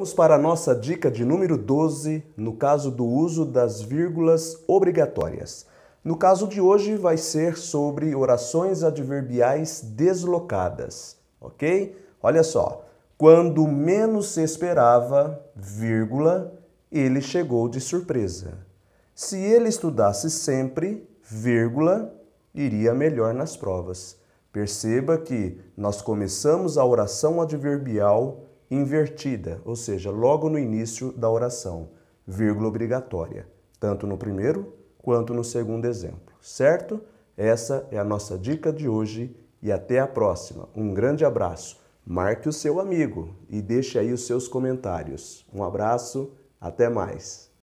Vamos para a nossa dica de número 12, no caso do uso das vírgulas obrigatórias. No caso de hoje vai ser sobre orações adverbiais deslocadas, ok? Olha só. Quando menos se esperava, vírgula, ele chegou de surpresa. Se ele estudasse sempre, vírgula, iria melhor nas provas. Perceba que nós começamos a oração adverbial invertida, ou seja, logo no início da oração, vírgula obrigatória, tanto no primeiro quanto no segundo exemplo, certo? Essa é a nossa dica de hoje e até a próxima. Um grande abraço. Marque o seu amigo e deixe aí os seus comentários. Um abraço, até mais.